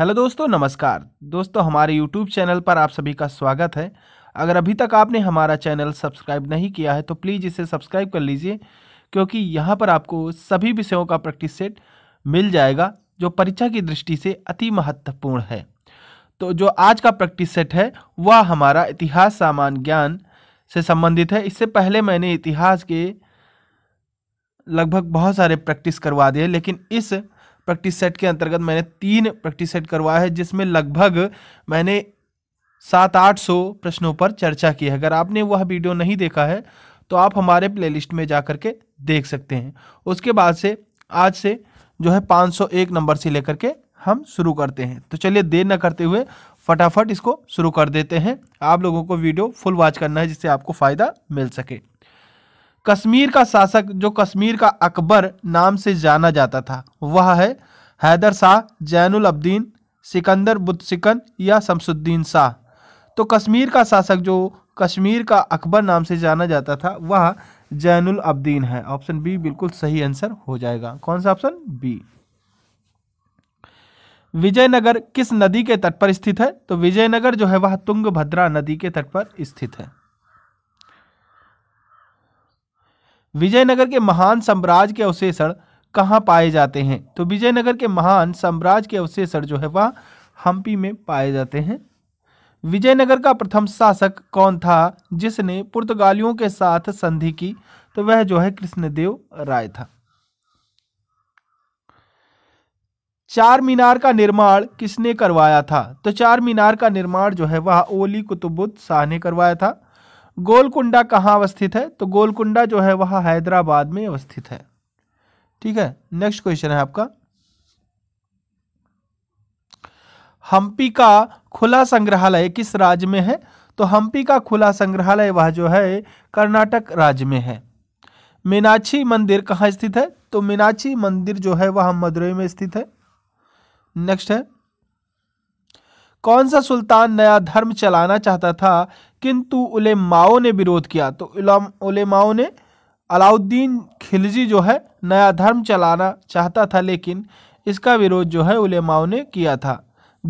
Hello दोस्तों नमस्कार दोस्तों हमारे यूट्यूब चैनल पर आप सभी का स्वागत है अगर अभी तक आपने हमारा चैनल सब्सक्राइब नहीं किया है तो प्लीज़ इसे सब्सक्राइब कर लीजिए क्योंकि यहाँ पर आपको सभी विषयों का प्रैक्टिस सेट मिल जाएगा जो परीक्षा की दृष्टि से अति महत्वपूर्ण है तो जो आज का प्रैक्टिस सेट है वह हमारा इतिहास सामान्य ज्ञान से संबंधित है इससे पहले मैंने इतिहास के लगभग बहुत सारे प्रैक्टिस करवा दिए लेकिन इस प्रैक्टिस सेट के अंतर्गत मैंने तीन प्रैक्टिस सेट करवाया है जिसमें लगभग मैंने सात आठ सौ प्रश्नों पर चर्चा की है अगर आपने वह वीडियो नहीं देखा है तो आप हमारे प्लेलिस्ट में जा के देख सकते हैं उसके बाद से आज से जो है 501 नंबर से लेकर के हम शुरू करते हैं तो चलिए देर न करते हुए फटाफट इसको शुरू कर देते हैं आप लोगों को वीडियो फुल वॉच करना है जिससे आपको फ़ायदा मिल सके कश्मीर का शासक जो कश्मीर का अकबर नाम से जाना जाता था वह है हैदर शाह जैनुल अब्दीन सिकंदर बुद्ध सिकन या शमसुद्दीन शाह तो कश्मीर का शासक जो कश्मीर का अकबर नाम से जाना जाता था वह जैनुल अब्दीन है ऑप्शन बी बिल्कुल सही आंसर हो जाएगा कौन सा ऑप्शन बी विजयनगर किस नदी के तट पर स्थित है तो विजयनगर जो है वह तुंगभद्रा नदी के तट पर स्थित है विजयनगर के महान साम्राज्य के अवशेषण कहाँ पाए जाते हैं तो विजयनगर के महान साम्राज्य के अवशेषण जो है वह हम्पी में पाए जाते हैं विजयनगर का प्रथम शासक कौन था जिसने पुर्तगालियों के साथ संधि की तो वह जो है कृष्णदेव राय था चार मीनार का निर्माण किसने करवाया था तो चार मीनार का निर्माण जो है वह ओली कुतुबुद्द शाह ने करवाया था गोलकुंडा कहाँ अवस्थित है तो गोलकुंडा जो है वह हैदराबाद में अवस्थित है ठीक है नेक्स्ट क्वेश्चन है आपका हम्पी का खुला संग्रहालय किस राज्य में है तो हम्पी का खुला संग्रहालय वह जो है कर्नाटक राज्य में है मीनाक्षी मंदिर कहाँ स्थित है तो मीनाक्षी मंदिर जो है वह मदुरई में स्थित है नेक्स्ट है कौन सा सुल्तान नया धर्म चलाना चाहता था किंतु उलेमाओं ने विरोध किया तो उलेमाओं ने अलाउद्दीन खिलजी जो है नया धर्म चलाना चाहता था लेकिन इसका विरोध जो है उलेमाओं ने किया था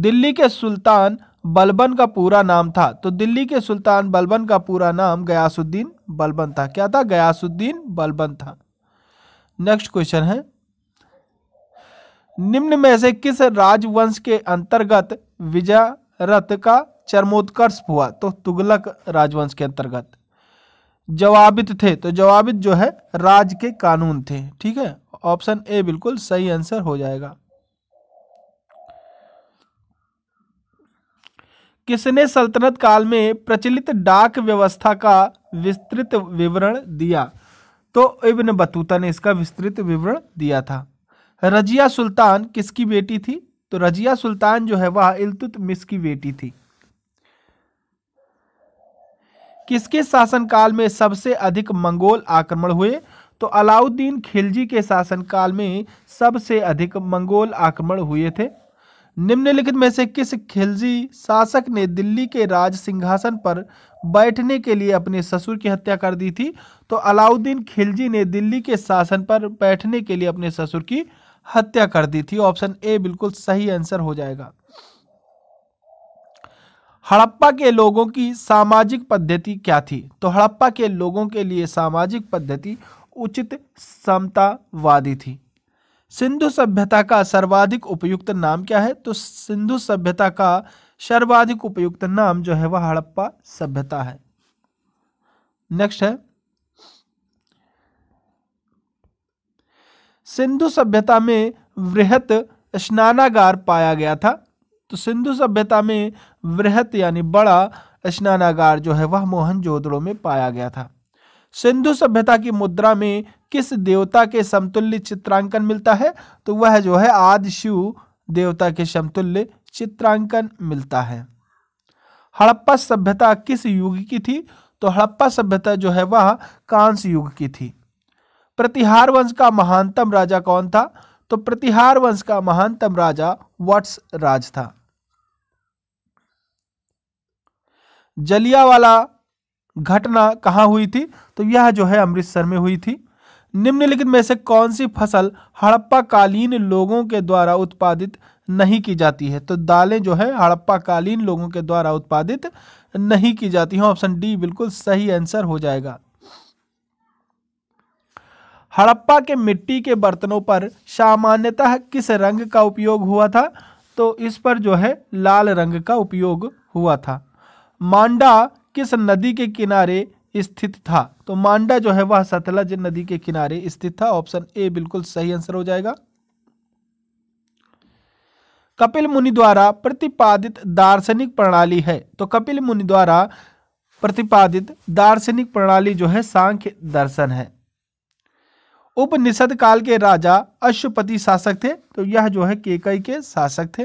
दिल्ली के सुल्तान बलबन का पूरा नाम था तो दिल्ली के सुल्तान बलबन का पूरा नाम गयासुद्दीन बलबन था क्या था गयासुद्दीन बलबन था नेक्स्ट क्वेश्चन है निम्न में से किस राजवंश के अंतर्गत विजयरथ का चरमोत्कर्ष हुआ तो तुगलक राजवंश के अंतर्गत जवाबित थे तो जवाबित जो है राज के कानून थे ठीक है ऑप्शन ए बिल्कुल सही आंसर हो जाएगा किसने सल्तनत काल में प्रचलित डाक व्यवस्था का विस्तृत विवरण दिया तो इब्न बतूता ने इसका विस्तृत विवरण दिया था रजिया सुल्तान किसकी बेटी थी तो रजिया सुल्तान जो है वह मिस की बेटी थी किसके शासनकाल में सबसे अधिक मंगोल आक्रमण हुए तो अलाउद्दीन खिलजी के शासनकाल में सबसे अधिक मंगोल आक्रमण हुए थे निम्नलिखित में से किस खिलजी शासक ने दिल्ली के राज सिंहासन पर बैठने के लिए अपने ससुर की हत्या कर दी थी तो अलाउद्दीन खिलजी ने दिल्ली के शासन पर बैठने के लिए अपने ससुर की हत्या कर दी थी ऑप्शन ए बिल्कुल सही आंसर हो जाएगा हड़प्पा के लोगों की सामाजिक पद्धति क्या थी तो हड़प्पा के लोगों के लिए सामाजिक पद्धति उचित समतावादी थी सिंधु सभ्यता का सर्वाधिक उपयुक्त नाम क्या है तो सिंधु सभ्यता का सर्वाधिक उपयुक्त नाम जो है वह हड़प्पा सभ्यता है नेक्स्ट है सिंधु सभ्यता में वृहत स्नानागार पाया गया था तो सिंधु सभ्यता में वृहत यानी बड़ा स्नानागार जो है वह मोहनजोदड़ो में पाया गया था सिंधु सभ्यता की मुद्रा में किस देवता के समतुल्य चित्रांकन मिलता है तो वह जो है आदिशिव देवता के समतुल्य चित्रांकन मिलता है हड़प्पा सभ्यता किस युग की थी तो हड़प्पा सभ्यता जो है वह कांस युग की थी प्रतिहार वंश का महानतम राजा कौन था तो प्रतिहार वंश का महानतम राजा वट्स राज था जलियावाला घटना कहाँ हुई थी तो यह जो है अमृतसर में हुई थी निम्नलिखित में से कौन सी फसल हड़प्पा कालीन लोगों के द्वारा उत्पादित नहीं की जाती है तो दालें जो है हड़प्पा कालीन लोगों के द्वारा उत्पादित नहीं की जाती हैं ऑप्शन डी बिल्कुल सही आंसर हो जाएगा हड़प्पा के मिट्टी के बर्तनों पर सामान्यतः किस रंग का उपयोग हुआ था तो इस पर जो है लाल रंग का उपयोग हुआ था मांडा किस नदी के किनारे स्थित था तो मांडा जो है वह सतलज नदी के किनारे स्थित था ऑप्शन ए बिल्कुल सही आंसर हो जाएगा कपिल मुनि द्वारा प्रतिपादित दार्शनिक प्रणाली है तो कपिल मुनि द्वारा प्रतिपादित दार्शनिक प्रणाली जो है सांख्य दर्शन है उपनिषद काल के राजा अश्वपति शासक थे तो यह जो है केकई के शासक थे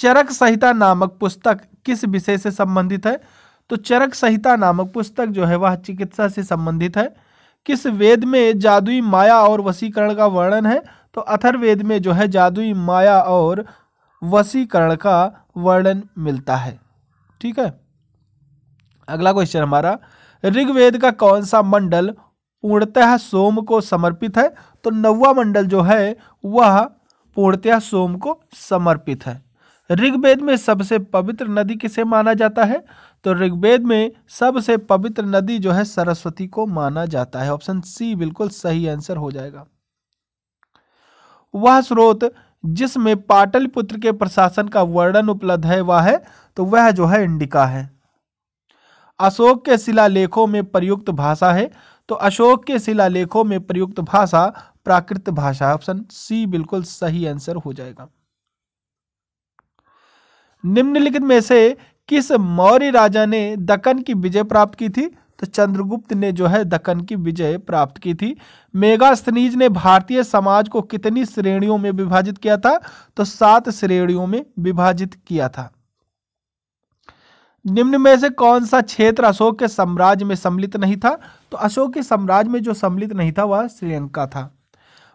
चरक संहिता नामक पुस्तक किस विषय से संबंधित है तो चरक संहिता नामक पुस्तक जो है वह चिकित्सा से संबंधित है किस वेद में जादुई माया और वसीकरण का वर्णन है तो अथर्वेद में जो है जादुई माया और वसीकरण का वर्णन मिलता है ठीक है अगला क्वेश्चन हमारा ऋग्वेद का कौन सा मंडल पूर्णतः सोम को समर्पित है तो नौवा मंडल जो है वह पूर्णतः सोम को समर्पित है ऋग्वेद में सबसे पवित्र नदी किसे माना जाता है तो ऋग्वेद में सबसे पवित्र नदी जो है सरस्वती को माना जाता है ऑप्शन सी बिल्कुल सही आंसर हो जाएगा वह स्रोत जिसमें पाटलिपुत्र के प्रशासन का वर्णन उपलब्ध है वह है तो वह जो है इंडिका है अशोक के शिलालेखों में प्रयुक्त भाषा है तो अशोक के शिलालेखों में प्रयुक्त भाषा प्राकृत भाषा ऑप्शन सी बिल्कुल सही आंसर हो जाएगा निम्नलिखित में से किस मौर्य राजा ने दक्कन की विजय प्राप्त की थी तो चंद्रगुप्त ने जो है दक्कन की विजय प्राप्त की थी मेगास्थनीज ने भारतीय समाज को कितनी श्रेणियों में विभाजित किया था तो सात श्रेणियों में विभाजित किया था निम्न में से कौन सा क्षेत्र अशोक के साम्राज्य में सम्मिलित नहीं था तो अशोक के साम्राज्य में जो सम्मिलित नहीं था वह श्रीलंका था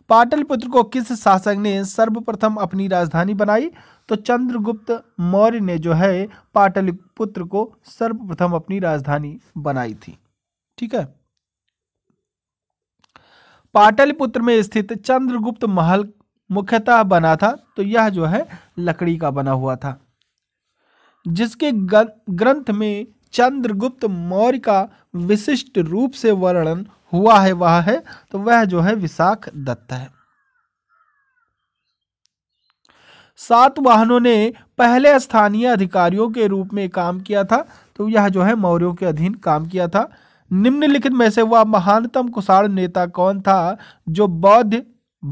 पाटलपुत्र को किस शासक ने सर्वप्रथम अपनी राजधानी बनाई तो चंद्रगुप्त मौर्य ने जो है पाटलिपुत्र को सर्वप्रथम अपनी राजधानी बनाई थी ठीक है पाटलिपुत्र में स्थित चंद्रगुप्त महल मुख्यतः बना था तो यह जो है लकड़ी का बना हुआ था जिसके ग्रंथ में चंद्रगुप्त मौर्य का विशिष्ट रूप से वर्णन हुआ है वह है तो वह जो है विशाख दत्त है सात वाहनों ने पहले स्थानीय अधिकारियों के रूप में काम किया था तो यह जो है मौर्यों के अधीन काम किया था निम्नलिखित में से वह महानतम कुशाण नेता कौन था जो बौद्ध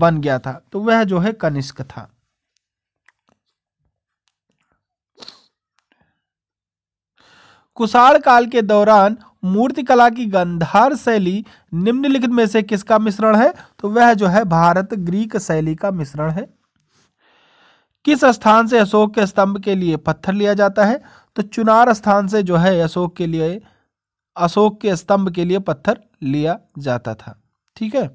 बन गया था तो वह जो है कनिष्क था कुशाण काल के दौरान मूर्तिकला की गंधार शैली निम्नलिखित में से किसका मिश्रण है तो वह जो है भारत ग्रीक शैली का मिश्रण है किस स्थान से अशोक के स्तंभ के लिए पत्थर लिया जाता है तो चुनार स्थान से जो है अशोक के लिए अशोक के स्तंभ के लिए पत्थर लिया जाता था ठीक है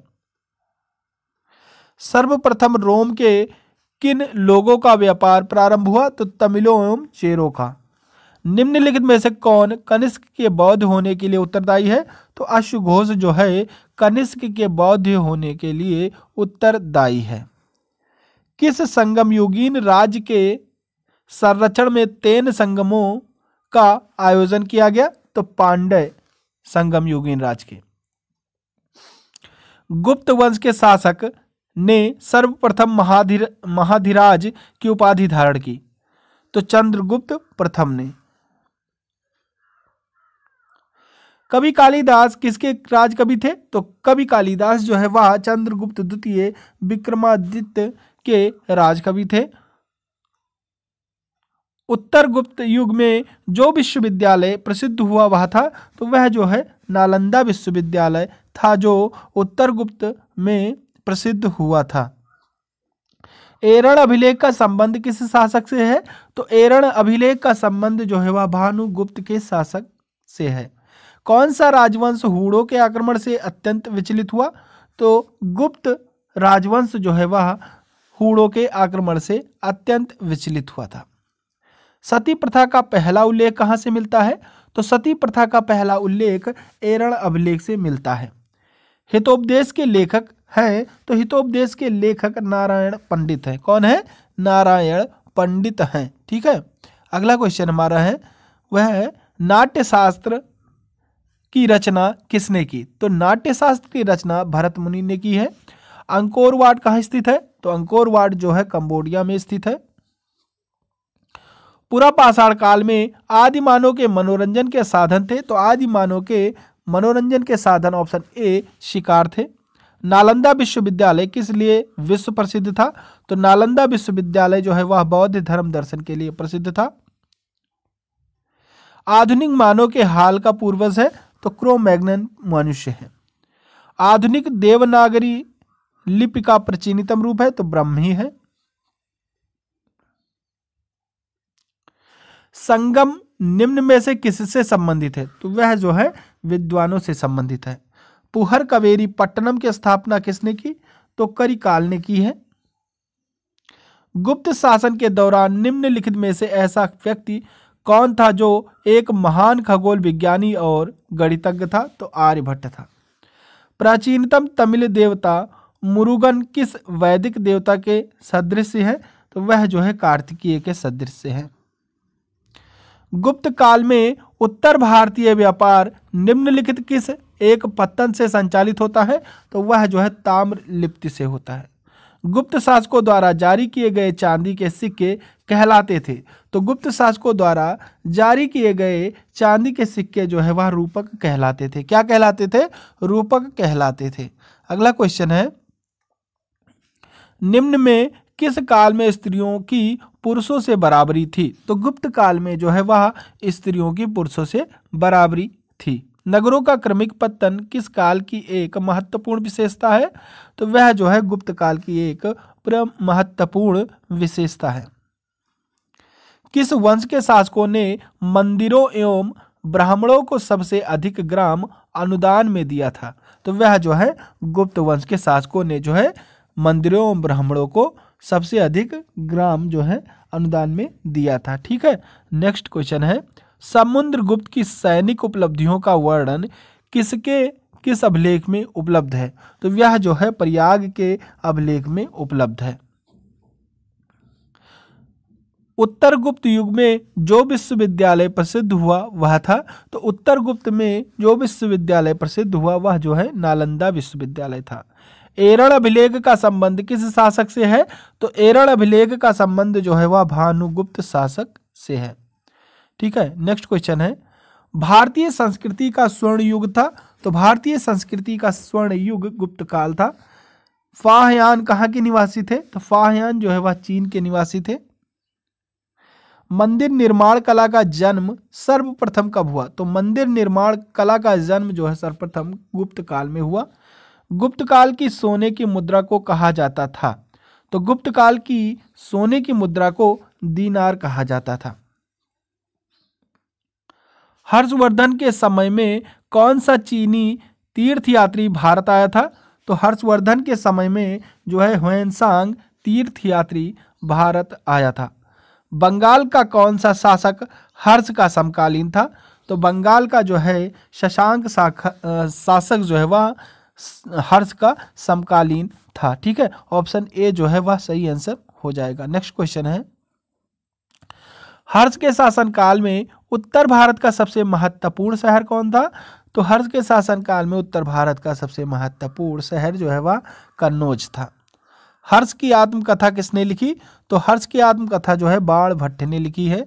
सर्वप्रथम रोम के किन लोगों का व्यापार प्रारंभ हुआ तो तमिलों एवं चेरों का निम्नलिखित में से कौन कनिष्क के बौद्ध होने के लिए उत्तरदायी है तो अश्वघोष जो है कनिष्क के बौद्ध होने के लिए उत्तरदायी है किस संगम युगीन राज्य के संरक्षण में तेन संगमों का आयोजन किया गया तो पांडे संगम युगीन राज के गुप्त वंश के शासक ने सर्वप्रथम महाधीर महाधिराज की उपाधि धारण की तो चंद्रगुप्त प्रथम ने कवि कालिदास किसके राजकवि थे तो कवि कालिदास जो है वह चंद्रगुप्त द्वितीय विक्रमादित्य के राजकवि थे उत्तर गुप्त युग में जो विश्वविद्यालय प्रसिद्ध हुआ वह था तो वह जो है नालंदा विश्वविद्यालय था जो उत्तर गुप्त में प्रसिद्ध हुआ था एरण अभिलेख का संबंध किस शासक से है तो एरण अभिलेख का संबंध जो है वह भानुगुप्त के शासक से है कौन सा राजवंश हुड़ों के आक्रमण से अत्यंत विचलित हुआ तो गुप्त राजवंश जो है वह हूड़ों के आक्रमण से अत्यंत विचलित हुआ था सती प्रथा का पहला उल्लेख कहाँ से मिलता है तो सती प्रथा का पहला उल्लेख एरण अभिलेख से मिलता है हितोपदेश के लेखक हैं तो हितोपदेश के लेखक नारायण पंडित हैं कौन है नारायण पंडित हैं ठीक है अगला क्वेश्चन हमारा है वह नाट्यशास्त्र की रचना किसने की तो नाट्यशास्त्र की रचना भरत मुनि ने की है अंकोरवाट कहाँ स्थित है तो अंकोर वार्ड जो है कंबोडिया में स्थित है पूरा पाषाण काल में आदि मानव के मनोरंजन के साधन थे तो आदि मानव के मनोरंजन के साधन ऑप्शन ए शिकार थे नालंदा विश्वविद्यालय किस लिए विश्व प्रसिद्ध था तो नालंदा विश्वविद्यालय जो है वह बौद्ध धर्म दर्शन के लिए प्रसिद्ध था आधुनिक मानव के हाल का पूर्वज है तो क्रोमैग्नन मनुष्य है आधुनिक देवनागरी लिपि का प्रचीनितम रूप है तो ब्रह्म ही है संगम निम्न में से किससे संबंधित है तो वह जो है विद्वानों से संबंधित है पुहर कवेरी पट्टनम की स्थापना किसने की तो करिकाल ने की है गुप्त शासन के दौरान निम्नलिखित में से ऐसा व्यक्ति कौन था जो एक महान खगोल विज्ञानी और गणितज्ञ था तो आर्यभट्ट था प्राचीनतम तमिल देवता मुरुगन किस वैदिक देवता के सदृश है तो वह जो है कार्तिकीय के सदृश है गुप्त काल में उत्तर भारतीय व्यापार निम्नलिखित किस एक पत्तन से संचालित होता है तो वह जो है ताम्र लिप्ति से होता है गुप्त शासकों द्वारा जारी किए गए चांदी के सिक्के कहलाते थे तो गुप्त शासकों द्वारा जारी किए गए चांदी के सिक्के जो है वह रूपक कहलाते थे क्या कहलाते थे रूपक कहलाते थे अगला क्वेश्चन है निम्न में किस काल में स्त्रियों की पुरुषों से बराबरी थी तो गुप्त काल में जो है वह स्त्रियों की पुरुषों से बराबरी थी नगरों का क्रमिक पतन किस काल की एक महत्वपूर्ण विशेषता है तो वह जो है गुप्त काल की एक महत्वपूर्ण विशेषता है किस वंश के शासकों ने मंदिरों एवं ब्राह्मणों को सबसे अधिक ग्राम अनुदान में दिया था तो वह जो है गुप्त वंश के शासकों ने जो है मंदिरों और ब्राह्मणों को सबसे अधिक ग्राम जो है अनुदान में दिया था ठीक है नेक्स्ट क्वेश्चन है समुद्र गुप्त की सैनिक उपलब्धियों का वर्णन किसके किस अभिलेख में उपलब्ध है तो यह जो है प्रयाग के अभिलेख में उपलब्ध है उत्तर गुप्त युग में जो विश्वविद्यालय प्रसिद्ध हुआ वह था तो उत्तर गुप्त में जो विश्वविद्यालय प्रसिद्ध हुआ वह जो है नालंदा विश्वविद्यालय था एरण अभिलेख का संबंध किस शासक से है तो एरण अभिलेख का संबंध जो है वह भानुगुप्त शासक से है ठीक है नेक्स्ट क्वेश्चन है भारतीय संस्कृति का स्वर्ण युग था तो भारतीय संस्कृति का स्वर्ण युग गुप्त काल था फाहयान कहाँ के निवासी थे तो फाहयान जो है वह चीन के निवासी थे मंदिर निर्माण कला का जन्म सर्वप्रथम कब हुआ तो मंदिर निर्माण कला का जन्म जो है सर्वप्रथम गुप्त काल में हुआ गुप्त काल की सोने की मुद्रा को कहा जाता था तो गुप्त काल की सोने की मुद्रा को दीनार कहा जाता था हर्षवर्धन के समय में कौन सा चीनी तीर्थयात्री भारत आया था तो हर्षवर्धन के समय में जो है हुएनसांग तीर्थयात्री भारत आया था बंगाल का कौन सा शासक हर्ष का समकालीन था तो बंगाल का जो है शशांक शासक जो है वह हर्ष का समकालीन था ठीक है ऑप्शन ए जो है वह सही आंसर हो जाएगा नेक्स्ट क्वेश्चन है हर्ष के शासनकाल में उत्तर भारत का सबसे महत्वपूर्ण शहर कौन था तो हर्ष के शासनकाल में उत्तर भारत का सबसे महत्वपूर्ण शहर जो है वह कन्नौज था हर्ष की आत्मकथा किसने लिखी तो हर्ष की आत्मकथा जो है बाण भट्ट ने लिखी है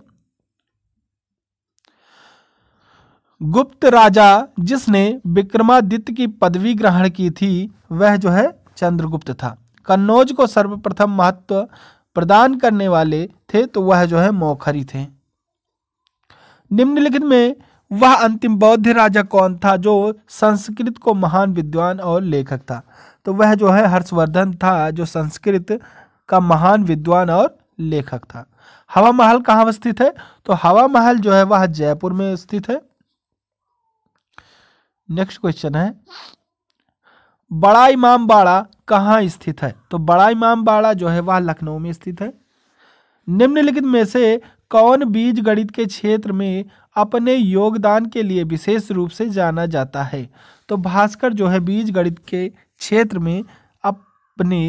गुप्त राजा जिसने विक्रमादित्य की पदवी ग्रहण की थी वह जो है चंद्रगुप्त था कन्नौज को सर्वप्रथम महत्व प्रदान करने वाले थे तो वह जो है मोखरी थे निम्नलिखित में वह अंतिम बौद्ध राजा कौन था जो संस्कृत को महान विद्वान और लेखक था तो वह जो है हर्षवर्धन था जो संस्कृत का महान विद्वान और लेखक था हवा महल कहाँ स्थित है तो हवा महल जो है वह जयपुर में स्थित है नेक्स्ट क्वेश्चन है बड़ा इमाम बाड़ा कहाँ स्थित है तो बड़ा इमाम बाड़ा जो है वह लखनऊ में स्थित है निम्नलिखित में से कौन बीज गणित के क्षेत्र में अपने योगदान के लिए विशेष रूप से जाना जाता है तो भास्कर जो है बीज गणित के क्षेत्र में अपने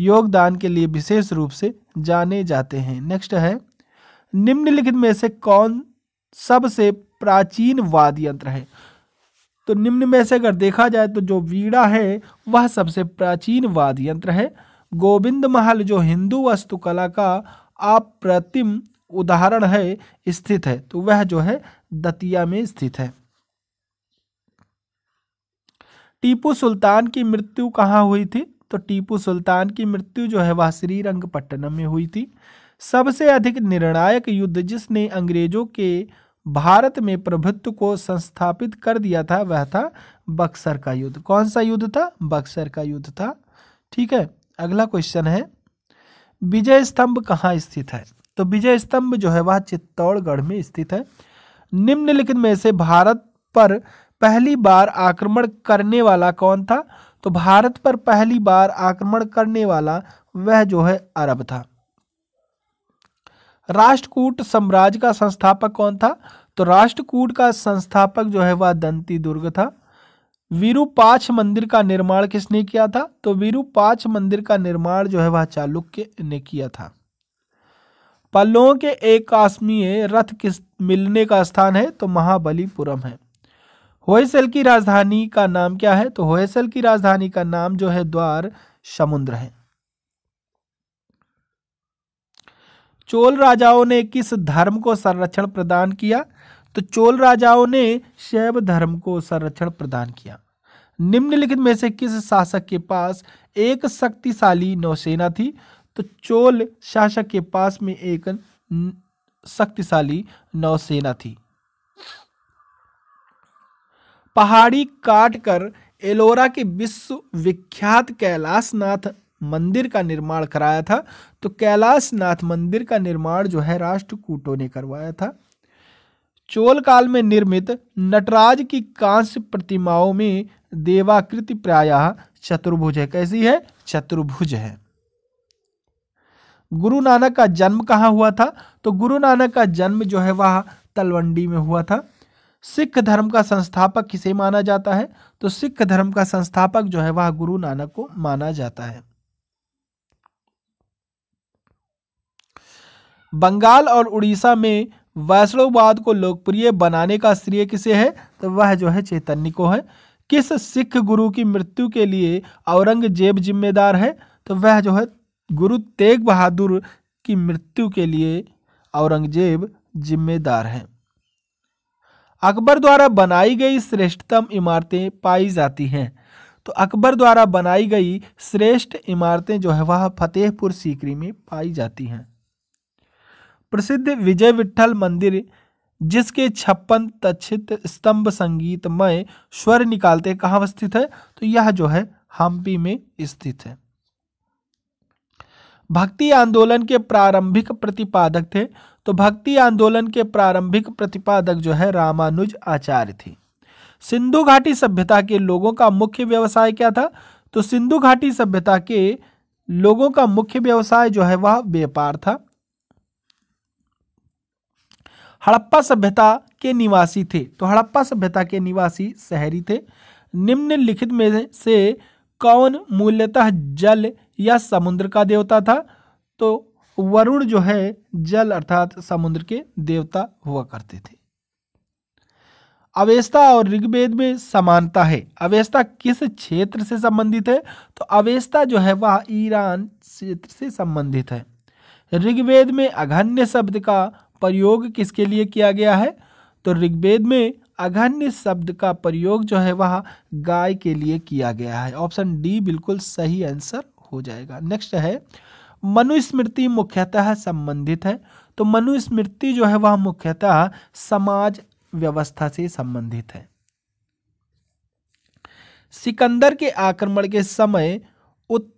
योगदान के लिए विशेष रूप से जाने जाते हैं नेक्स्ट है निम्नलिखित में से कौन सबसे प्राचीन वाद्य यंत्र है तो निम्न में से अगर देखा जाए तो जो वीड़ा है वह सबसे प्राचीन वाद्य यंत्र है गोविंद महल जो हिंदू वास्तुकला का अप्रतिम उदाहरण है स्थित है तो वह जो है दतिया में स्थित है टीपू सुल्तान की मृत्यु कहाँ हुई थी तो टीपू सुल्तान की मृत्यु जो है वह श्रीरंगपट्टनम में हुई थी सबसे अधिक निर्णायक युद्ध जिसने अंग्रेजों के भारत में प्रभुत्व को संस्थापित कर दिया था वह था बक्सर का युद्ध कौन सा युद्ध था बक्सर का युद्ध था ठीक है अगला क्वेश्चन है विजय स्तंभ कहाँ स्थित है तो विजय स्तंभ जो है वह चित्तौड़गढ़ में स्थित है निम्नलिखित में से भारत पर पहली बार आक्रमण करने वाला कौन था तो भारत पर पहली बार आक्रमण करने वाला वह जो है अरब था राष्ट्रकूट साम्राज्य का संस्थापक कौन था तो राष्ट्रकूट का संस्थापक जो है वह दंती दुर्ग था वीरूपाच मंदिर का निर्माण किसने किया था तो वीरूपाच मंदिर का निर्माण जो है वह चालुक्य ने किया था पल्लों के आसमीय रथ किस मिलने का स्थान है तो महाबलीपुरम है होयसल की राजधानी का नाम क्या है तो होयसल की राजधानी का नाम जो है द्वार समुद्र है चोल राजाओं ने किस धर्म को संरक्षण प्रदान किया तो चोल राजाओं ने शैव धर्म को संरक्षण प्रदान किया निम्नलिखित में से किस शासक के पास एक शक्तिशाली नौसेना थी तो चोल शासक के पास में एक शक्तिशाली नौसेना थी पहाड़ी काटकर एलोरा के विश्वविख्यात कैलाशनाथ मंदिर का निर्माण कराया था तो कैलाश नाथ मंदिर का निर्माण जो है राष्ट्रकूटों ने करवाया था चोल काल में निर्मित नटराज की कांस्य प्रतिमाओं में देवाकृति प्रायः चतुर्भुज है कैसी है चतुर्भुज है गुरु नानक का जन्म कहाँ हुआ था तो गुरु नानक का जन्म जो है वह तलवंडी में हुआ था सिख धर्म का संस्थापक किसे माना जाता है तो सिख धर्म का संस्थापक जो है वह गुरु नानक को माना जाता है बंगाल और उड़ीसा में वैष्णववाद को लोकप्रिय बनाने का श्रेय किसे है तो वह जो है चैतन्य को है किस सिख गुरु की मृत्यु के लिए औरंगजेब जिम्मेदार है तो वह जो है गुरु तेग बहादुर की मृत्यु के लिए औरंगजेब जिम्मेदार हैं अकबर द्वारा बनाई गई श्रेष्ठतम इमारतें पाई जाती हैं तो अकबर द्वारा बनाई गई श्रेष्ठ इमारतें जो है वह फतेहपुर सीकरी में पाई जाती हैं प्रसिद्ध विजय विठल मंदिर जिसके छप्पन तछित स्तंभ संगीतमय स्वर निकालते कहाँ अवस्थित है तो यह जो है हम्पी में स्थित है भक्ति आंदोलन के प्रारंभिक प्रतिपादक थे तो भक्ति आंदोलन के प्रारंभिक प्रतिपादक जो है रामानुज आचार्य थे सिंधु घाटी सभ्यता के लोगों का मुख्य व्यवसाय क्या था तो सिंधु घाटी सभ्यता के लोगों का मुख्य व्यवसाय जो है वह व्यापार था हड़प्पा सभ्यता के निवासी थे तो हड़प्पा सभ्यता के निवासी शहरी थे निम्नलिखित में से कौन मूलतः जल या समुद्र का देवता था तो वरुण जो है जल अर्थात समुद्र के देवता हुआ करते थे अवेस्ता और ऋग्वेद में समानता है अवेस्ता किस क्षेत्र से संबंधित है तो अवेस्ता जो है वह ईरान क्षेत्र से संबंधित है ऋग्वेद में अघन्य शब्द का प्रयोग किसके लिए किया गया है तो ऋग्वेद में अघन्य शब्द का प्रयोग जो है वह गाय के लिए किया गया है ऑप्शन डी बिल्कुल सही आंसर हो जाएगा नेक्स्ट है मनुस्मृति मुख्यतः संबंधित है तो मनुस्मृति जो है वह मुख्यतः समाज व्यवस्था से संबंधित है सिकंदर के आक्रमण के समय उत,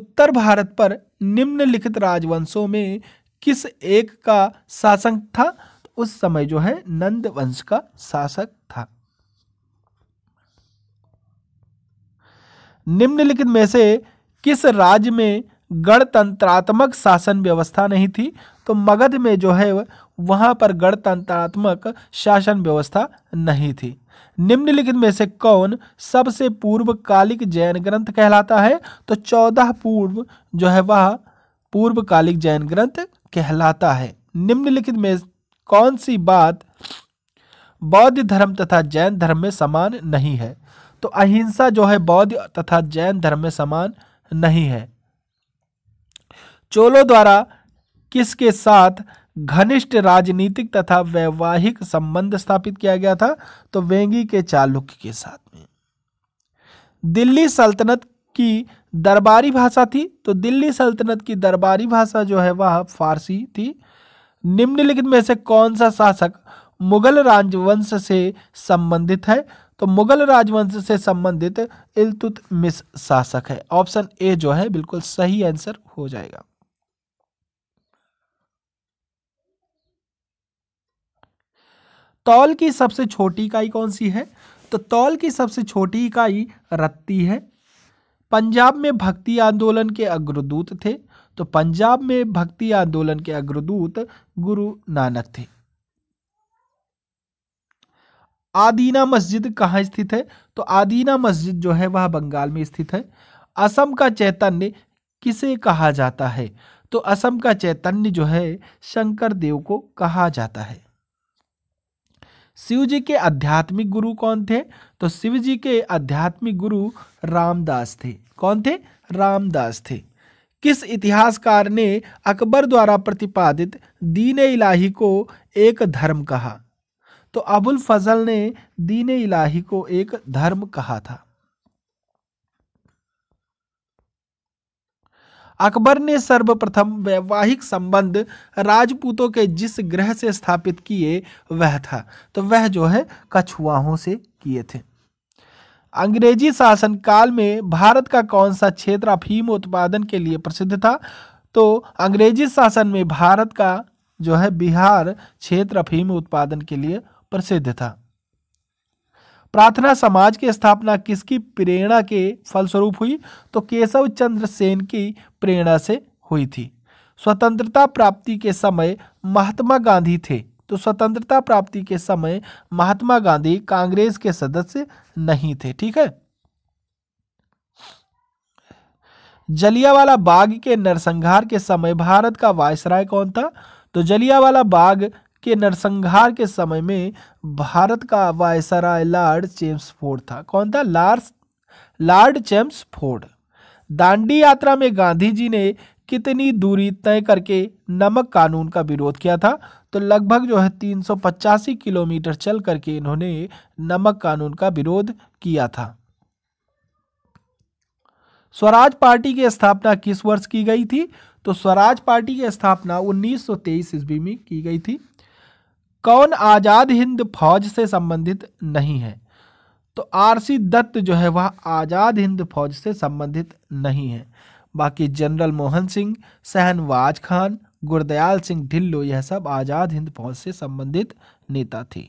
उत्तर भारत पर निम्नलिखित राजवंशों में किस एक का शासक था तो उस समय जो है नंद वंश का शासक था निम्नलिखित में से किस राज्य में गणतंत्रात्मक शासन व्यवस्था नहीं थी तो मगध में जो है वहां पर गणतंत्रात्मक शासन व्यवस्था नहीं थी निम्नलिखित में से कौन सबसे पूर्वकालिक जैन ग्रंथ कहलाता है तो चौदह पूर्व जो है वह पूर्वकालिक जैन ग्रंथ कहलाता है निम्नलिखित में कौन सी बात बौद्ध धर्म तथा जैन धर्म में समान नहीं है तो अहिंसा जो है बौद्ध तथा जैन धर्म में समान नहीं है चोलों द्वारा किसके साथ घनिष्ठ राजनीतिक तथा वैवाहिक संबंध स्थापित किया गया था तो वेंगी के चालुक्य के साथ में दिल्ली सल्तनत की दरबारी भाषा थी तो दिल्ली सल्तनत की दरबारी भाषा जो है वह फारसी थी निम्नलिखित में से कौन सा शासक मुगल राजवंश से संबंधित है तो मुगल राजवंश से संबंधित इलतुत मिस शासक है ऑप्शन ए जो है बिल्कुल सही आंसर हो जाएगा तौल की सबसे छोटी इकाई कौन सी है तो तौल की सबसे छोटी इकाई रत्ती है पंजाब में भक्ति आंदोलन के अग्रदूत थे तो पंजाब में भक्ति आंदोलन के अग्रदूत गुरु नानक थे आदीना मस्जिद कहाँ स्थित है तो आदीना मस्जिद जो है वह बंगाल में स्थित है असम का चैतन्य किसे कहा जाता है तो असम का चैतन्य जो है शंकर देव को कहा जाता है शिव जी के आध्यात्मिक गुरु कौन थे तो शिव जी के आध्यात्मिक गुरु रामदास थे कौन थे रामदास थे किस इतिहासकार ने अकबर द्वारा प्रतिपादित दीन इलाही को एक धर्म कहा तो अबुल फजल ने दीन इलाही को एक धर्म कहा था अकबर ने सर्वप्रथम वैवाहिक संबंध राजपूतों के जिस ग्रह से स्थापित किए वह था तो वह जो है कछुआहों से किए थे अंग्रेजी शासन काल में भारत का कौन सा क्षेत्र अफीम उत्पादन के लिए प्रसिद्ध था तो अंग्रेजी शासन में भारत का जो है बिहार क्षेत्र अफीम उत्पादन के लिए प्रसिद्ध था प्रार्थना समाज की स्थापना किसकी प्रेरणा के फलस्वरूप हुई तो केशव चंद्र सेन की प्रेरणा से हुई थी स्वतंत्रता प्राप्ति के समय महात्मा गांधी थे तो स्वतंत्रता प्राप्ति के समय महात्मा गांधी कांग्रेस के सदस्य नहीं थे ठीक है जलियावाला बाग के नरसंहार के समय भारत का वायसराय कौन था तो जलियावाला बाग के नरसंहार के समय में भारत का वायसराय लॉर्ड चेम्स फोर्ड था कौन था लार्स लॉर्ड चेम्स फोर्ड दांडी यात्रा में गांधी जी ने कितनी दूरी तय करके नमक कानून का विरोध किया था तो लगभग जो है तीन किलोमीटर चल करके इन्होंने नमक कानून का विरोध किया था स्वराज पार्टी की स्थापना किस वर्ष की गई थी तो स्वराज पार्टी की स्थापना 1923 सौ ईस्वी में की गई थी कौन आज़ाद हिंद फौज से संबंधित नहीं है तो आरसी दत्त जो है वह आज़ाद हिंद फौज से संबंधित नहीं है बाकी जनरल मोहन सिंह सहनवाज खान गुरदयाल सिंह ढिल्लो यह सब आज़ाद हिंद फौज से संबंधित नेता थे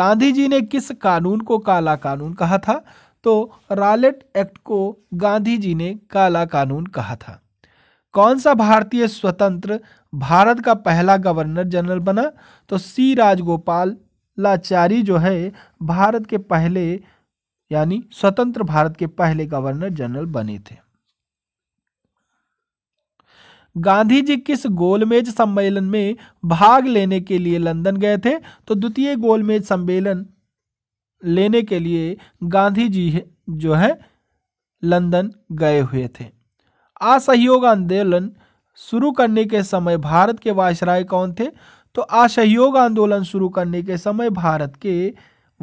गांधी जी ने किस कानून को काला कानून कहा था तो रालेट एक्ट को गांधी जी ने काला कानून कहा था कौन सा भारतीय स्वतंत्र भारत का पहला गवर्नर जनरल बना तो सी राजगोपाल लाचारी जो है भारत के पहले यानी स्वतंत्र भारत के पहले गवर्नर जनरल बने थे गांधी जी किस गोलमेज सम्मेलन में भाग लेने के लिए लंदन गए थे तो द्वितीय गोलमेज सम्मेलन लेने के लिए गांधी जी जो है लंदन गए हुए थे असहयोग आंदोलन शुरू करने के समय भारत के वायसराय कौन थे तो असहयोग आंदोलन शुरू करने के समय भारत के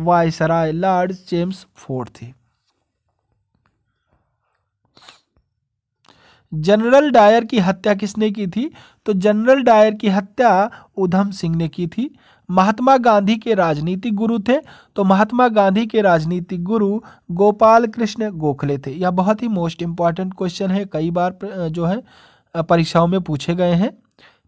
वायसराय लॉर्ड जेम्स फोर्ड थे जनरल डायर की हत्या किसने की थी तो जनरल डायर की हत्या उधम सिंह ने की थी महात्मा गांधी के राजनीतिक गुरु थे तो महात्मा गांधी के राजनीतिक गुरु गोपाल कृष्ण गोखले थे यह बहुत ही मोस्ट इंपॉर्टेंट क्वेश्चन है कई बार जो है परीक्षाओं में पूछे गए हैं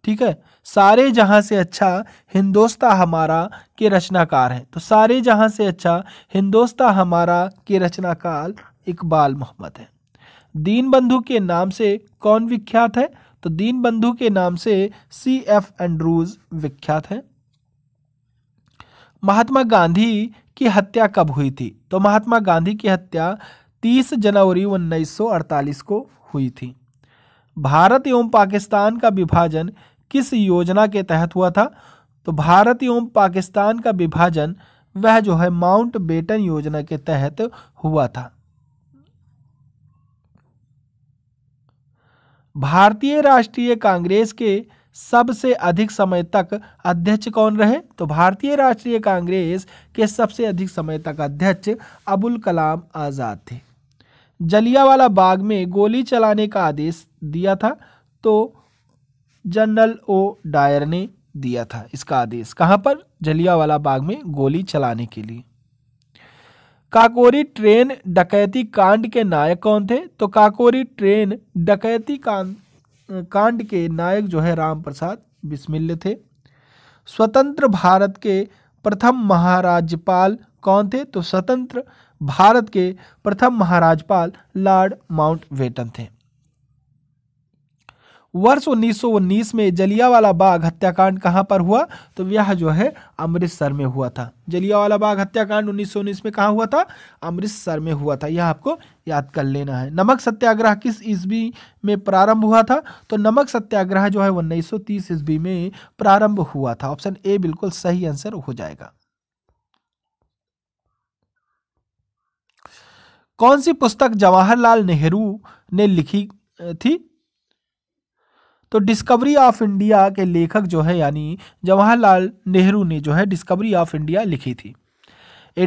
ठीक है सारे जहां से अच्छा हिंदोस्ता हमारा के रचनाकार हैं तो सारे जहां से अच्छा हिंदोस्ता हमारा के रचनाकार इकबाल मोहम्मद है दीन बंधु के नाम से कौन विख्यात है तो दीन बंधु के नाम से सी एफ एंड्रूज विख्यात है महात्मा गांधी की हत्या कब हुई थी तो महात्मा गांधी की हत्या 30 जनवरी 1948 को हुई थी भारत एवं पाकिस्तान का विभाजन किस योजना के तहत हुआ था तो भारत एवं पाकिस्तान का विभाजन वह जो है माउंट बेटन योजना के तहत हुआ था भारतीय राष्ट्रीय कांग्रेस के सबसे अधिक समय तक अध्यक्ष कौन रहे तो भारतीय राष्ट्रीय कांग्रेस के सबसे अधिक समय तक अध्यक्ष अबुल कलाम आज़ाद थे जलियावाला बाग में गोली चलाने का आदेश दिया था तो जनरल ओ डायर ने दिया था इसका आदेश कहाँ पर जलियावाला बाग में गोली चलाने के लिए काकोरी ट्रेन डकैती कांड के नायक कौन थे तो काकोरी ट्रेन डकैती कांड कांड के नायक जो है राम प्रसाद बिस्मिल्ल थे स्वतंत्र भारत के प्रथम महाराज्यपाल कौन थे तो स्वतंत्र भारत के प्रथम महाराजपाल लॉर्ड माउंट वेटन थे वर्ष उन्नीस में जलियावाला बाग हत्याकांड कहां पर हुआ तो यह जो है अमृतसर में हुआ था जलियावाला बाग हत्याकांड उन्नीस में कहां हुआ था अमृतसर में हुआ था यह आपको याद कर लेना है नमक सत्याग्रह किस ईस्वी में प्रारंभ हुआ था तो नमक सत्याग्रह जो है उन्नीस सौ ईस्वी में प्रारंभ हुआ था ऑप्शन ए बिल्कुल सही आंसर हो जाएगा कौन सी पुस्तक जवाहरलाल नेहरू ने लिखी थी तो डिस्कवरी ऑफ इंडिया के लेखक जो है यानी जवाहरलाल नेहरू ने जो है डिस्कवरी ऑफ इंडिया लिखी थी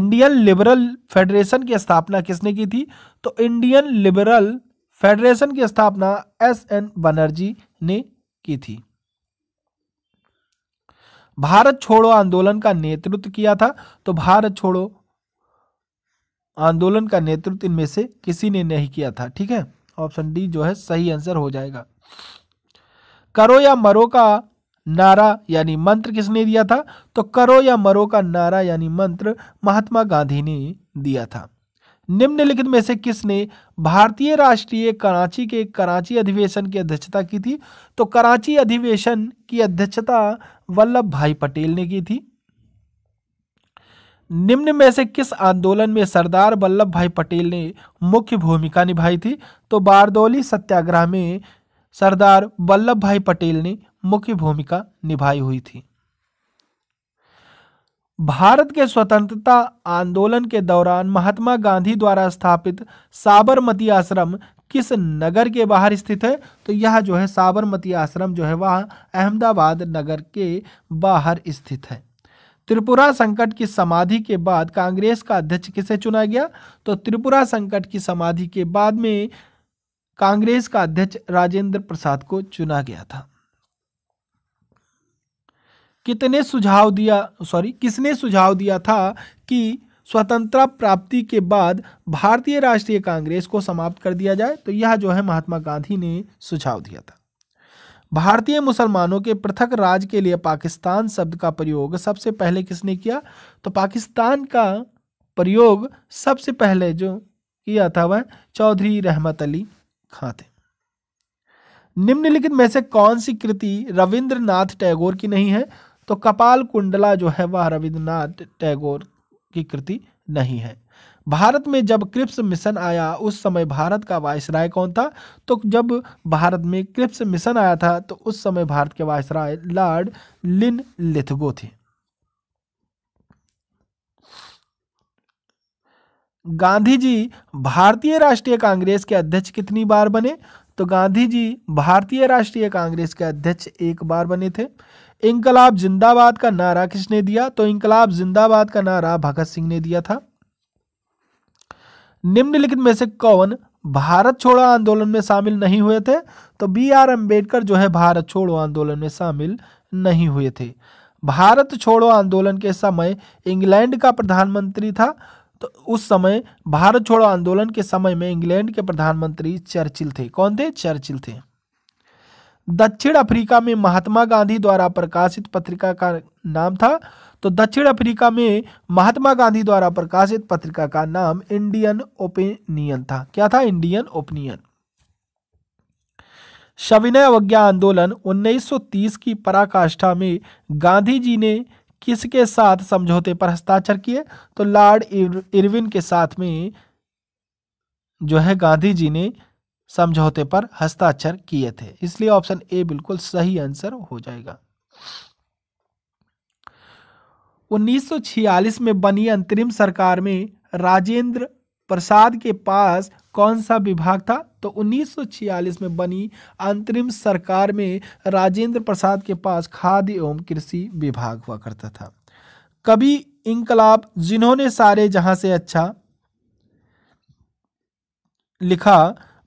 इंडियन लिबरल फेडरेशन की स्थापना किसने की थी तो इंडियन लिबरल फेडरेशन की स्थापना एस एन बनर्जी ने की थी भारत छोड़ो आंदोलन का नेतृत्व किया था तो भारत छोड़ो आंदोलन का नेतृत्व इनमें से किसी ने नहीं किया था ठीक है ऑप्शन डी जो है सही आंसर हो जाएगा करो या मरो का नारा यानी मंत्र किसने दिया था तो करो या मरो का नारा यानी मंत्र महात्मा गांधी ने दिया था निम्नलिखित में से किसने भारतीय राष्ट्रीय कराची के कराची अधिवेशन की अध्यक्षता की थी तो कराची अधिवेशन की अध्यक्षता वल्लभ भाई पटेल ने की थी निम्न में से किस आंदोलन में सरदार वल्लभ भाई पटेल ने मुख्य भूमिका निभाई थी तो बारदौली सत्याग्रह में सरदार वल्लभ भाई पटेल ने मुख्य भूमिका निभाई हुई थी भारत के स्वतंत्रता आंदोलन के दौरान महात्मा गांधी द्वारा स्थापित साबरमती आश्रम किस नगर के बाहर स्थित है तो यह जो है साबरमती आश्रम जो है वह अहमदाबाद नगर के बाहर स्थित है त्रिपुरा संकट की समाधि के बाद कांग्रेस का अध्यक्ष किसे चुना गया तो त्रिपुरा संकट की समाधि के बाद में कांग्रेस का अध्यक्ष राजेंद्र प्रसाद को चुना गया था कितने सुझाव दिया सॉरी किसने सुझाव दिया था कि स्वतंत्रता प्राप्ति के बाद भारतीय राष्ट्रीय कांग्रेस को समाप्त कर दिया जाए तो यह जो है महात्मा गांधी ने सुझाव दिया था भारतीय मुसलमानों के पृथक राज के लिए पाकिस्तान शब्द का प्रयोग सबसे पहले किसने किया तो पाकिस्तान का प्रयोग सबसे पहले जो किया था वह चौधरी रहमत अली खां थे निम्नलिखित में से कौन सी कृति रविंद्रनाथ टैगोर की नहीं है तो कपाल कुंडला जो है वह रविंद्रनाथ टैगोर की कृति नहीं है भारत में जब क्रिप्स मिशन आया उस समय भारत का वायसराय कौन था तो जब भारत में क्रिप्स मिशन आया था तो उस समय भारत के वायसराय लॉर्ड लिन लिथगो थे गांधी जी भारतीय राष्ट्रीय कांग्रेस के अध्यक्ष कितनी बार बने तो गांधी जी भारतीय राष्ट्रीय कांग्रेस के अध्यक्ष एक बार बने थे इंकलाब जिंदाबाद का नारा किसने दिया तो इंकलाब जिंदाबाद का नारा भगत सिंह ने दिया था निम्नलिखित में से कौन भारत छोड़ो आंदोलन में शामिल नहीं हुए थे तो बी आर अम्बेडकर जो है भारत छोड़ो आंदोलन में शामिल नहीं हुए थे भारत छोड़ो आंदोलन के समय इंग्लैंड का प्रधानमंत्री था तो उस समय भारत छोड़ो आंदोलन के समय में इंग्लैंड के प्रधानमंत्री चर्चिल थे कौन थे चर्चिल थे दक्षिण अफ्रीका में महात्मा गांधी द्वारा प्रकाशित पत्रिका का नाम था तो दक्षिण अफ्रीका में महात्मा गांधी द्वारा प्रकाशित पत्रिका का नाम इंडियन ओपिनियन था क्या था इंडियन ओपिनियन सविनय अवज्ञा आंदोलन 1930 की पराकाष्ठा में गांधी जी ने किसके साथ समझौते पर हस्ताक्षर किए तो लॉर्ड इरविन के साथ में जो है गांधी जी ने समझौते पर हस्ताक्षर किए थे इसलिए ऑप्शन ए बिल्कुल सही आंसर हो जाएगा 1946 में बनी अंतरिम सरकार में राजेंद्र प्रसाद के पास कौन सा विभाग था तो 1946 में बनी अंतरिम सरकार में राजेंद्र प्रसाद के पास खाद्य एवं कृषि विभाग हुआ करता था कभी इंकलाब जिन्होंने सारे जहां से अच्छा लिखा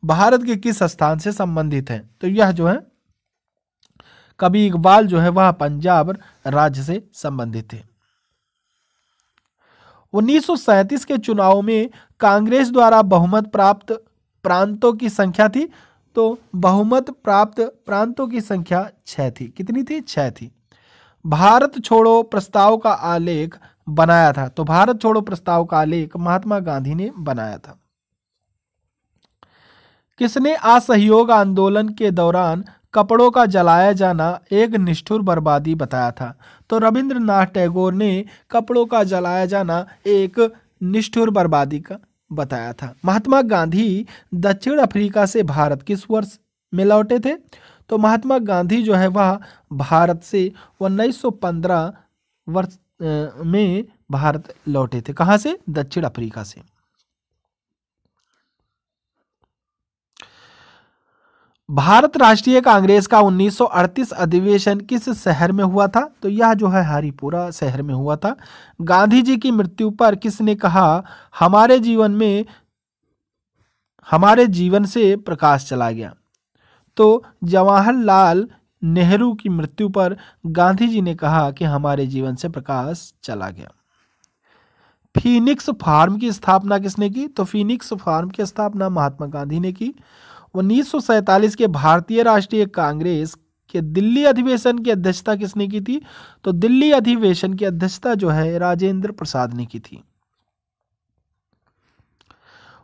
भारत के किस स्थान से संबंधित है तो यह जो है कभी इकबाल जो है वह पंजाब राज्य से संबंधित है उन्नीस के चुनाव में कांग्रेस द्वारा बहुमत प्राप्त प्रांतों की संख्या थी तो बहुमत प्राप्त प्रांतों की संख्या छह थी कितनी थी छह थी भारत छोड़ो प्रस्ताव का आलेख बनाया था तो भारत छोड़ो प्रस्ताव का आलेख महात्मा गांधी ने बनाया था किसने असहयोग आंदोलन के दौरान कपड़ों का जलाया जाना एक निष्ठुर बर्बादी बताया था तो रविंद्रनाथ टैगोर ने कपड़ों का जलाया जाना एक निष्ठुर बर्बादी का बताया था महात्मा गांधी दक्षिण अफ्रीका से भारत किस वर्ष में लौटे थे तो महात्मा गांधी जो है वह भारत से उन्नीस वर्ष में भारत लौटे थे कहाँ से दक्षिण अफ्रीका से भारत राष्ट्रीय कांग्रेस का 1938 अधिवेशन किस शहर में हुआ था तो यह जो है हरिपुरा शहर में हुआ था गांधी जी की मृत्यु पर किसने कहा हमारे जीवन में हमारे जीवन से प्रकाश चला गया तो जवाहरलाल नेहरू की मृत्यु पर गांधी जी ने कहा कि हमारे जीवन से प्रकाश चला गया फीनिक्स फार्म की स्थापना किसने की तो फीनिक्स फार्म की स्थापना महात्मा गांधी ने की 1947 के भारतीय राष्ट्रीय कांग्रेस के दिल्ली अधिवेशन की अध्यक्षता किसने की थी तो दिल्ली अधिवेशन की अध्यक्षता जो है राजेंद्र प्रसाद ने की थी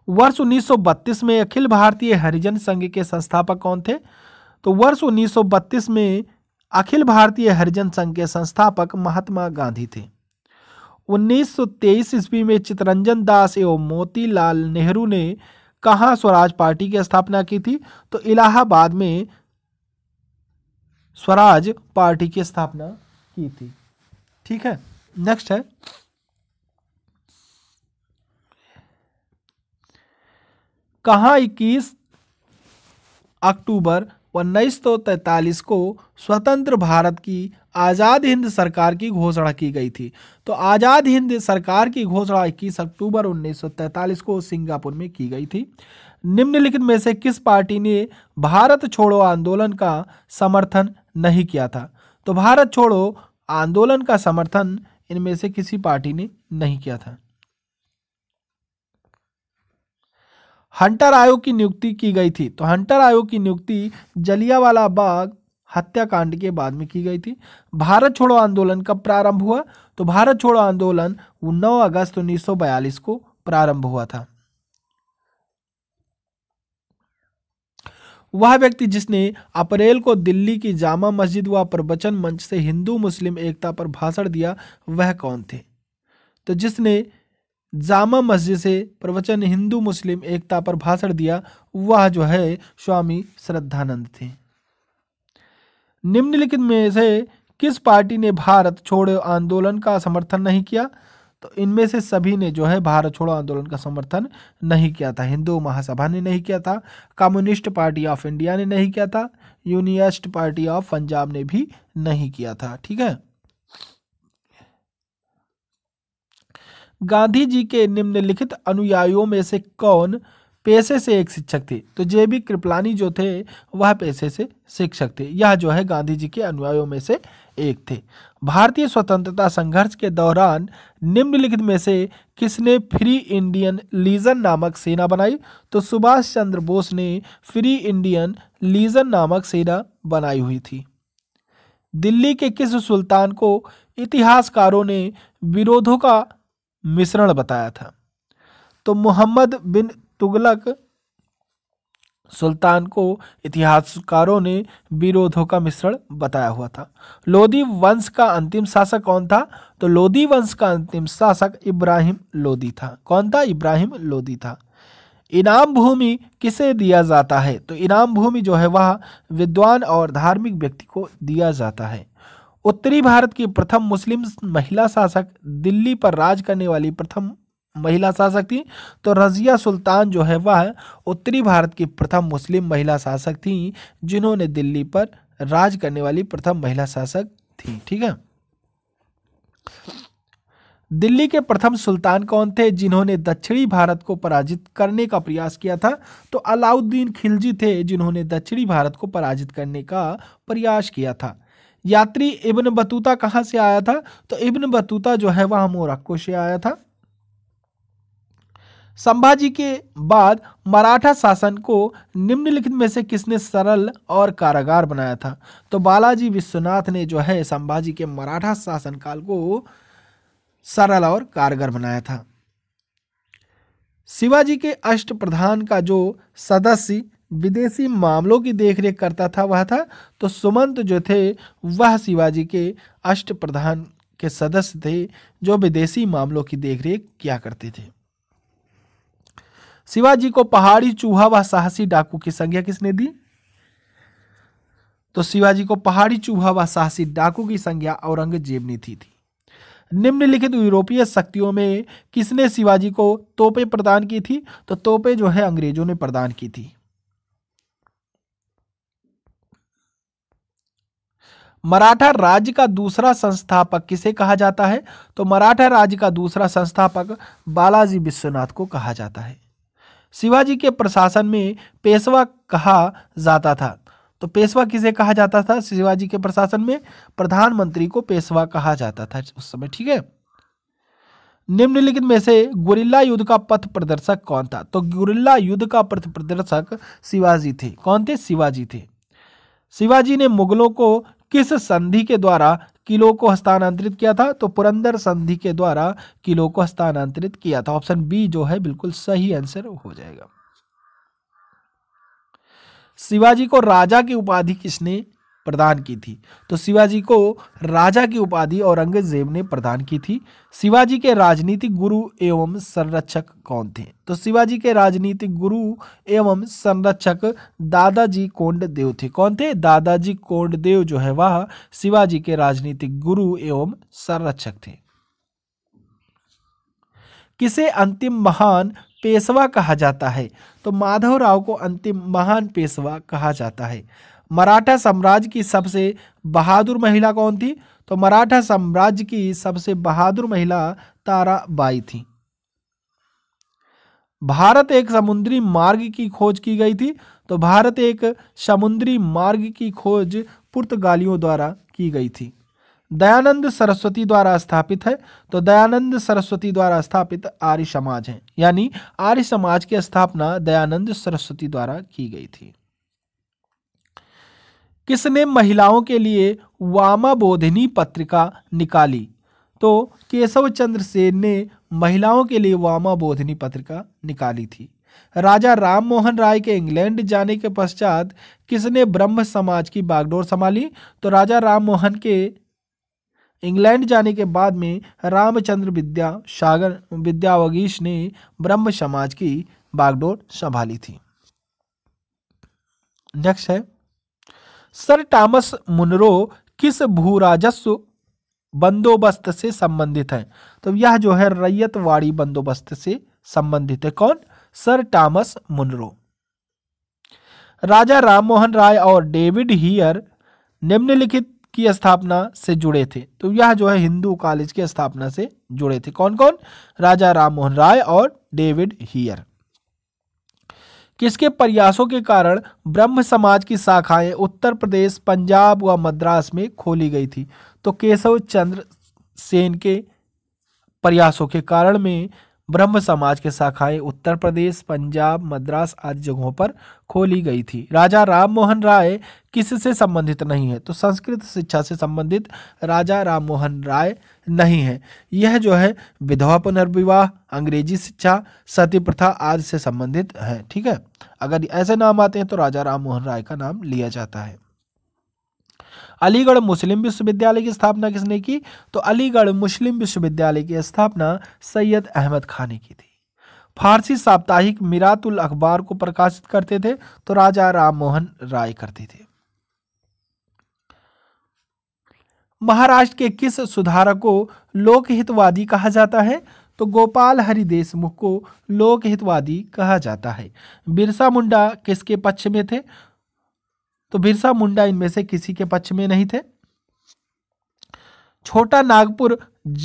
वर्ष 1932 में अखिल भारतीय हरिजन संघ के संस्थापक कौन थे तो वर्ष 1932 में अखिल भारतीय हरिजन संघ के संस्थापक महात्मा गांधी थे 1923 ईस्वी में चितरंजन दास एवं मोतीलाल नेहरू ने कहा स्वराज पार्टी की स्थापना की थी तो इलाहाबाद में स्वराज पार्टी की स्थापना की थी ठीक है नेक्स्ट है कहा 21 अक्टूबर उन्नीस को स्वतंत्र भारत की आज़ाद हिंद सरकार की घोषणा की गई थी तो आज़ाद हिंद सरकार की घोषणा इक्कीस अक्टूबर 1943 को सिंगापुर में की गई थी निम्नलिखित में से किस पार्टी ने भारत छोड़ो आंदोलन का समर्थन नहीं किया था तो भारत छोड़ो आंदोलन का समर्थन इनमें से किसी पार्टी ने नहीं किया था हंटर आयोग की नियुक्ति की गई थी तो हंटर आयोग की नियुक्ति जलियावाला बाग हत्याकांड के बाद में की गई थी भारत छोड़ो आंदोलन कब प्रारंभ हुआ तो भारत छोड़ो आंदोलन 9 अगस्त 1942 को प्रारंभ हुआ था वह व्यक्ति जिसने अप्रैल को दिल्ली की जामा मस्जिद व प्रवचन मंच से हिंदू मुस्लिम एकता पर भाषण दिया वह कौन थे तो जिसने जामा मस्जिद से प्रवचन हिंदू मुस्लिम एकता पर भाषण दिया वह जो है स्वामी श्रद्धानंद थे निम्नलिखित में से किस पार्टी ने भारत छोड़ो आंदोलन का समर्थन नहीं किया तो इनमें से सभी ने जो है भारत छोड़ो आंदोलन का समर्थन नहीं किया था हिंदू महासभा ने नहीं किया था कम्युनिस्ट पार्टी ऑफ इंडिया ने नहीं किया था यूनियस्ट पार्टी ऑफ पंजाब ने भी नहीं किया था ठीक है गांधी जी के निम्नलिखित अनुयायियों में से कौन पेशे से एक शिक्षक थे तो जे बी कृपलानी जो थे वह पेशे से शिक्षक थे यह जो है गांधी जी के अनुयायियों में से एक थे भारतीय स्वतंत्रता संघर्ष के दौरान निम्नलिखित में से किसने फ्री इंडियन लीजन नामक सेना बनाई तो सुभाष चंद्र बोस ने फ्री इंडियन लीजन नामक सेना बनाई हुई थी दिल्ली के किस सुल्तान को इतिहासकारों ने विरोधों का मिश्रण बताया था तो मोहम्मद बिन तुगलक सुल्तान को इतिहासकारों ने विरोधों का मिश्रण बताया हुआ था लोदी वंश का अंतिम शासक कौन था तो लोदी वंश का अंतिम शासक इब्राहिम लोदी था कौन था इब्राहिम लोदी था इनाम भूमि किसे दिया जाता है तो इनाम भूमि जो है वह विद्वान और धार्मिक व्यक्ति को दिया जाता है उत्तरी भारत की प्रथम मुस्लिम महिला शासक दिल्ली पर राज करने वाली प्रथम महिला शासक थी तो रजिया सुल्तान जो है वह उत्तरी भारत की प्रथम मुस्लिम महिला शासक थी जिन्होंने दिल्ली पर राज करने वाली प्रथम महिला शासक थी ठीक है दिल्ली के प्रथम सुल्तान कौन थे जिन्होंने दक्षिणी भारत को पराजित करने का प्रयास किया था तो अलाउद्दीन खिलजी थे जिन्होंने दक्षिणी भारत को पराजित करने का प्रयास किया था यात्री इब्न बतूता कहां से आया था तो इब्न बतूता जो है वह मोरक्को से आया था संभाजी के बाद मराठा शासन को निम्नलिखित में से किसने सरल और कारागार बनाया था तो बालाजी विश्वनाथ ने जो है संभाजी के मराठा शासन काल को सरल और कारगर बनाया था शिवाजी के अष्ट प्रधान का जो सदस्य विदेशी मामलों की देखरेख करता था वह था तो सुमंत जो थे वह शिवाजी के अष्ट प्रधान के सदस्य थे जो विदेशी मामलों की देखरेख किया करते थे शिवाजी को पहाड़ी चूहा व साहसी डाकू की संज्ञा किसने दी तो शिवाजी को पहाड़ी चूहा व साहसी डाकू की संज्ञा औरंगजेब ने थी, थी। निम्नलिखित यूरोपीय शक्तियों में किसने शिवाजी को तोपे प्रदान की थी तो तोपे जो है अंग्रेजों ने प्रदान की थी मराठा राज्य का दूसरा संस्थापक किसे कहा जाता है तो मराठा राज्य का दूसरा संस्थापक बालाजी विश्वनाथ को कहा जाता है शिवाजी के प्रशासन में पेशवा कहा जाता था तो पेशवा किसे कहा जाता था शिवाजी के प्रशासन में प्रधानमंत्री को पेशवा कहा जाता था उस समय ठीक है निम्नलिखित में से गुरिल्ला युद्ध का पथ प्रदर्शक कौन था तो गुरिल्ला युद्ध का पथ प्रदर्शक शिवाजी थे कौन थे शिवाजी थे शिवाजी ने मुगलों को किस संधि के द्वारा किलो को हस्तांतरित किया था तो पुरंदर संधि के द्वारा किलो को हस्तांतरित किया था ऑप्शन बी जो है बिल्कुल सही आंसर हो जाएगा शिवाजी को राजा की उपाधि किसने प्रदान की थी तो शिवाजी को राजा की उपाधि औरंगजेब ने प्रदान की थी शिवाजी के राजनीतिक गुरु एवं संरक्षक कौन थे तो शिवाजी के राजनीतिक गुरु एवं संरक्षक दादाजी कोंडदेव थे कौन थे दादाजी कोंडदेव जो है वह शिवाजी के राजनीतिक गुरु एवं संरक्षक थे किसे अंतिम महान पेशवा कहा जाता है तो माधव राव को अंतिम महान पेशवा कहा जाता है मराठा साम्राज्य की सबसे बहादुर महिला कौन थी तो मराठा साम्राज्य की सबसे बहादुर महिला ताराबाई थी भारत एक समुद्री मार्ग की खोज की गई थी तो भारत एक समुद्री मार्ग की खोज पुर्तगालियों द्वारा की गई थी दयानंद सरस्वती द्वारा स्थापित है तो दयानंद सरस्वती द्वारा स्थापित आर्य समाज है यानी आर्य समाज की स्थापना दयानंद सरस्वती द्वारा की गई थी किसने महिलाओं के लिए वामा बोधिनी पत्रिका निकाली तो केशव चंद्र सेन ने महिलाओं के लिए वामा बोधिनी पत्रिका निकाली थी राजा राम मोहन राय के इंग्लैंड जाने के पश्चात किसने ब्रह्म समाज की बागडोर संभाली तो राजा राम मोहन के इंग्लैंड जाने के बाद में रामचंद्र विद्या सागर विद्यावगीश ने ब्रह्म समाज की बागडोर संभाली थी नेक्स्ट है सर टॉमस मुनरो किस भू राजस्व बंदोबस्त से संबंधित है तो यह जो है रैयतवाड़ी बंदोबस्त से संबंधित है कौन sir Thomas Munro Raja Rammohan Roy और डेविड हियर निम्नलिखित की स्थापना से जुड़े थे तो यह जो है हिंदू कॉलेज की स्थापना से जुड़े थे कौन कौन राजा राममोहन राय और डेविड हियर किसके प्रयासों के कारण ब्रह्म समाज की शाखाएं उत्तर प्रदेश पंजाब व मद्रास में खोली गई थी तो केशव चंद्र सेन के प्रयासों के कारण में ब्रह्म समाज के शाखाएं उत्तर प्रदेश पंजाब मद्रास आदि जगहों पर खोली गई थी राजा राम मोहन राय किससे संबंधित नहीं है तो संस्कृत शिक्षा से संबंधित राजा राम मोहन राय नहीं है यह जो है विधवा पुनर्विवाह अंग्रेजी शिक्षा सती प्रथा आदि से संबंधित है ठीक है अगर ऐसे नाम आते हैं तो राजा राम मोहन राय का नाम लिया जाता है अलीगढ़ मुस्लिम विश्वविद्यालय की स्थापना किसने की तो अलीगढ़ मुस्लिम विश्वविद्यालय की स्थापना सैयद अहमद खान ने की थी फारसी साप्ताहिक मीरातुल अखबार को प्रकाशित करते थे तो राजा राम मोहन राय करते थे महाराष्ट्र के किस सुधारक को लोकहितवादी कहा जाता है तो गोपाल हरि देशमुख को लोकहितवादी कहा जाता है बिरसा मुंडा किसके पक्ष में थे तो बिरसा मुंडा इनमें से किसी के पक्ष में नहीं थे छोटा नागपुर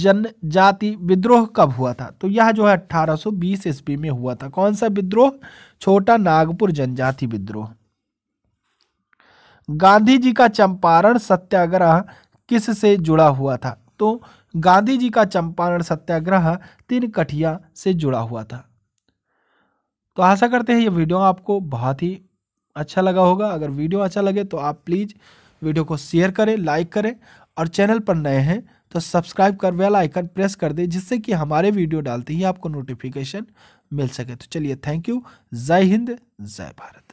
जनजाति विद्रोह कब हुआ था तो यह जो है 1820 ईस्वी में हुआ था कौन सा विद्रोह छोटा नागपुर जनजाति विद्रोह गांधी जी का चंपारण सत्याग्रह किस से जुड़ा हुआ था तो गांधी जी का चंपारण सत्याग्रह तीन कठिया से जुड़ा हुआ था तो आशा करते हैं ये वीडियो आपको बहुत ही अच्छा लगा होगा अगर वीडियो अच्छा लगे तो आप प्लीज़ वीडियो को शेयर करें लाइक करें और चैनल पर नए हैं तो सब्सक्राइब कर वेल आइकन प्रेस कर दें जिससे कि हमारे वीडियो डालते ही आपको नोटिफिकेशन मिल सके तो चलिए थैंक यू जय हिंद जय भारत